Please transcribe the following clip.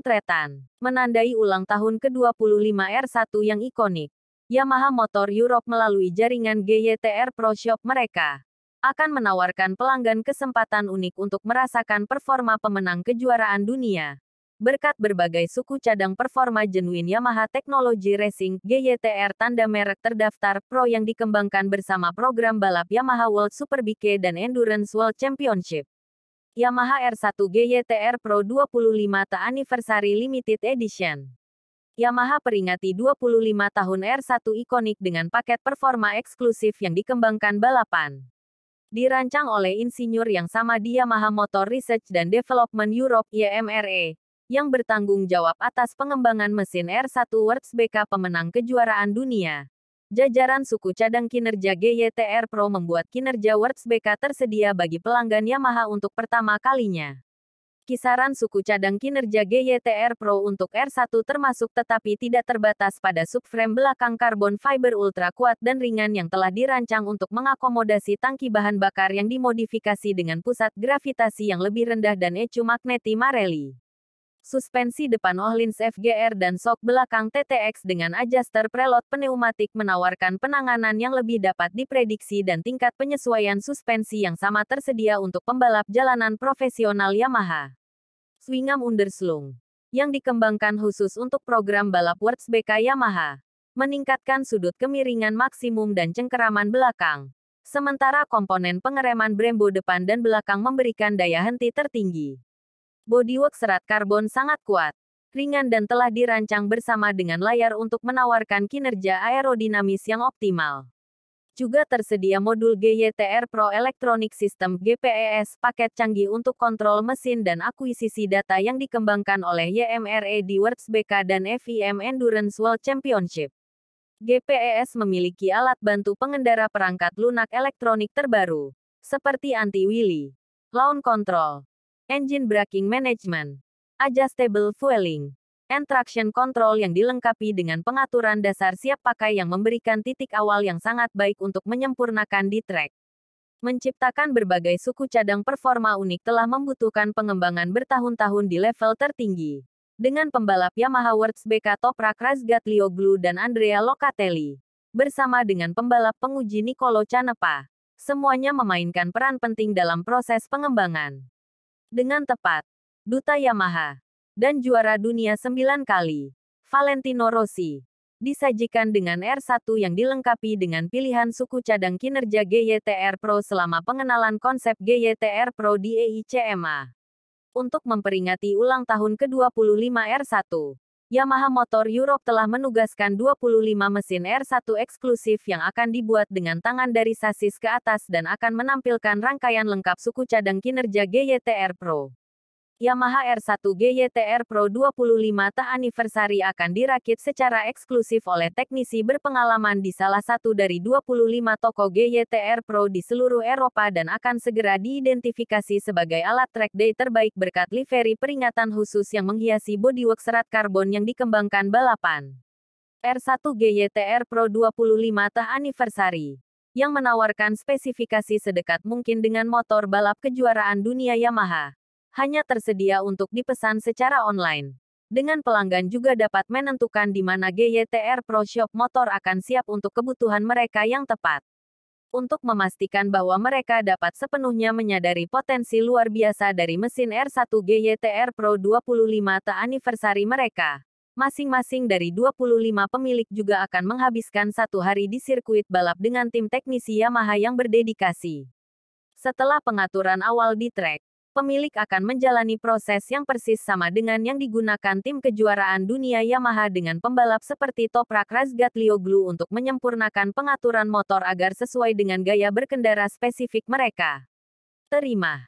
Pemotretan, menandai ulang tahun ke-25 R1 yang ikonik. Yamaha Motor Europe melalui jaringan GYTR Pro Shop mereka akan menawarkan pelanggan kesempatan unik untuk merasakan performa pemenang kejuaraan dunia. Berkat berbagai suku cadang performa jenuin Yamaha Technology Racing GYTR tanda merek terdaftar Pro yang dikembangkan bersama program balap Yamaha World Superbike dan Endurance World Championship. Yamaha R1 GYTR Pro 25 TA Anniversary Limited Edition. Yamaha peringati 25 tahun R1 ikonik dengan paket performa eksklusif yang dikembangkan balapan. Dirancang oleh insinyur yang sama di Yamaha Motor Research dan Development Europe YMRE, yang bertanggung jawab atas pengembangan mesin R1 Works BK pemenang kejuaraan dunia. Jajaran suku cadang kinerja GYTR Pro membuat kinerja Words BK tersedia bagi pelanggan Yamaha untuk pertama kalinya. Kisaran suku cadang kinerja GYTR Pro untuk R1 termasuk tetapi tidak terbatas pada subframe belakang karbon fiber ultra kuat dan ringan yang telah dirancang untuk mengakomodasi tangki bahan bakar yang dimodifikasi dengan pusat gravitasi yang lebih rendah dan ecu magneti Marelli suspensi depan Ohlins FGR dan sok belakang TTX dengan adjuster preload pneumatik menawarkan penanganan yang lebih dapat diprediksi dan tingkat penyesuaian suspensi yang sama tersedia untuk pembalap jalanan profesional Yamaha. Swingam Underslung, yang dikembangkan khusus untuk program balap Works BK Yamaha, meningkatkan sudut kemiringan maksimum dan cengkeraman belakang. Sementara komponen pengereman Brembo depan dan belakang memberikan daya henti tertinggi. Bodywork serat karbon sangat kuat, ringan dan telah dirancang bersama dengan layar untuk menawarkan kinerja aerodinamis yang optimal. Juga tersedia modul GYTR Pro Electronic System GPES paket canggih untuk kontrol mesin dan akuisisi data yang dikembangkan oleh YMRA e di Works BK dan FIM Endurance World Championship. GPES memiliki alat bantu pengendara perangkat lunak elektronik terbaru, seperti anti-wheelie, lawn control, engine braking management, adjustable fueling, and traction control yang dilengkapi dengan pengaturan dasar siap pakai yang memberikan titik awal yang sangat baik untuk menyempurnakan di trek. Menciptakan berbagai suku cadang performa unik telah membutuhkan pengembangan bertahun-tahun di level tertinggi. Dengan pembalap Yamaha Works BK Toprak Lioglu dan Andrea Locatelli. Bersama dengan pembalap penguji Nicolo Canepa. Semuanya memainkan peran penting dalam proses pengembangan. Dengan tepat. Duta Yamaha. Dan juara dunia sembilan kali. Valentino Rossi. Disajikan dengan R1 yang dilengkapi dengan pilihan suku cadang kinerja GYTR Pro selama pengenalan konsep GYTR Pro di EICMA. Untuk memperingati ulang tahun ke-25 R1. Yamaha Motor Europe telah menugaskan 25 mesin R1 eksklusif yang akan dibuat dengan tangan dari sasis ke atas dan akan menampilkan rangkaian lengkap suku cadang kinerja GYTR Pro. Yamaha R1 GYTR Pro 25 Tah Anniversary akan dirakit secara eksklusif oleh teknisi berpengalaman di salah satu dari 25 toko GYTR Pro di seluruh Eropa dan akan segera diidentifikasi sebagai alat track day terbaik berkat livery peringatan khusus yang menghiasi bodywork serat karbon yang dikembangkan balapan. R1 GYTR Pro 25 Tah Anniversary yang menawarkan spesifikasi sedekat mungkin dengan motor balap kejuaraan dunia Yamaha hanya tersedia untuk dipesan secara online. Dengan pelanggan juga dapat menentukan di mana GYTR Pro Shop motor akan siap untuk kebutuhan mereka yang tepat. Untuk memastikan bahwa mereka dapat sepenuhnya menyadari potensi luar biasa dari mesin R1 GYTR Pro 25 ta anniversary mereka masing-masing dari 25 pemilik juga akan menghabiskan satu hari di sirkuit balap dengan tim teknisi Yamaha yang berdedikasi. Setelah pengaturan awal di trek, pemilik akan menjalani proses yang persis sama dengan yang digunakan tim kejuaraan dunia Yamaha dengan pembalap seperti Toprak Razgat Lioglu untuk menyempurnakan pengaturan motor agar sesuai dengan gaya berkendara spesifik mereka. Terima